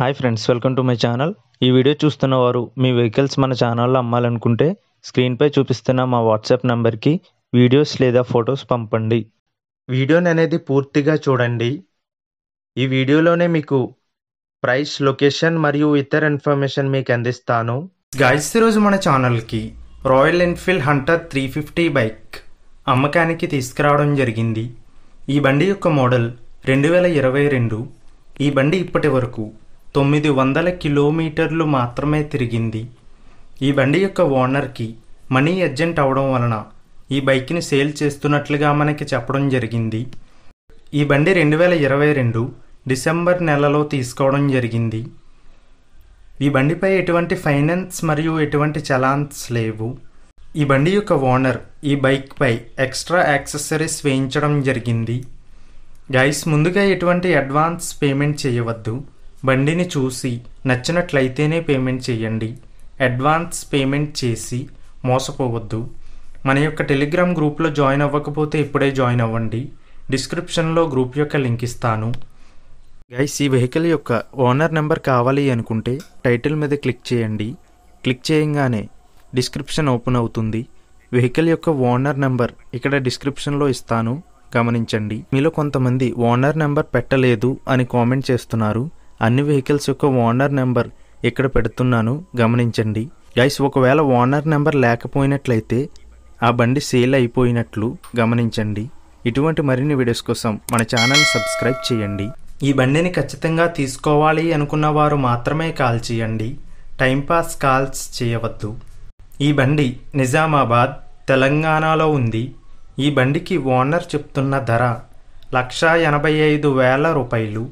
hi friends welcome to my channel ఈ video చూస్తున్న వారు మీ వెహికల్స్ మన ఛానల్లో అమ్మాలనుకుంటే స్క్రీన్పై చూపిస్తున్న మా వాట్సాప్ నెంబర్కి వీడియోస్ లేదా ఫొటోస్ పంపండి వీడియోని అనేది పూర్తిగా చూడండి ఈ వీడియోలోనే మీకు ప్రైస్ లొకేషన్ మరియు ఇతర ఇన్ఫర్మేషన్ మీకు అందిస్తాను గాయస్ రోజు మన ఛానల్కి Royal Enfield Hunter three fifty bike అమ్మకానికి తీసుకురావడం జరిగింది ఈ బండి యొక్క మోడల్ రెండు వేల ఇరవై రెండు ఈ బండి ఇప్పటి వరకు తొమ్మిది వందల కిలోమీటర్లు మాత్రమే తిరిగింది ఈ బండి యొక్క ఓనర్కి మనీ అర్జెంట్ అవడం వలన ఈ బైక్ని సేల్ చేస్తున్నట్లుగా మనకి చెప్పడం జరిగింది ఈ బండి రెండు వేల ఇరవై రెండు డిసెంబర్ నెలలో తీసుకోవడం జరిగింది ఈ బండిపై ఎటువంటి ఫైనాన్స్ మరియు ఎటువంటి చలాన్స్ లేవు ఈ బండి యొక్క ఓనర్ ఈ బైక్పై ఎక్స్ట్రా యాక్సెసరీస్ వేయించడం జరిగింది గైస్ ముందుగా ఎటువంటి అడ్వాన్స్ పేమెంట్ చేయవద్దు బండిని చూసి నచ్చినట్లయితేనే పేమెంట్ చేయండి అడ్వాన్స్ పేమెంట్ చేసి మోసపోవద్దు మన యొక్క టెలిగ్రామ్ గ్రూప్లో జాయిన్ అవ్వకపోతే ఇప్పుడే జాయిన్ అవ్వండి డిస్క్రిప్షన్లో గ్రూప్ యొక్క లింక్ ఇస్తాను గైస్ ఈ వెహికల్ యొక్క ఓనర్ నెంబర్ కావాలి అనుకుంటే టైటిల్ మీద క్లిక్ చేయండి క్లిక్ చేయంగానే డిస్క్రిప్షన్ ఓపెన్ అవుతుంది వెహికల్ యొక్క ఓనర్ నెంబర్ ఇక్కడ డిస్క్రిప్షన్లో ఇస్తాను గమనించండి మీలో కొంతమంది ఓనర్ నెంబర్ పెట్టలేదు అని కామెంట్ చేస్తున్నారు అన్ని వెహికల్స్ యొక్క ఓనర్ నెంబర్ ఇక్కడ పెడుతున్నాను గమనించండి గైస్ ఒకవేళ ఓనర్ నెంబర్ లేకపోయినట్లయితే ఆ బండి సేల్ అయిపోయినట్లు గమనించండి ఇటువంటి మరిన్ని వీడియోస్ కోసం మన ఛానల్ సబ్స్క్రైబ్ చేయండి ఈ బండిని ఖచ్చితంగా తీసుకోవాలి అనుకున్న వారు మాత్రమే కాల్ చేయండి టైంపాస్ కాల్స్ చేయవద్దు ఈ బండి నిజామాబాద్ తెలంగాణలో ఉంది ఈ బండికి ఓనర్ చెప్తున్న ధర లక్షా ఎనభై ఐదు వేల రూపాయలు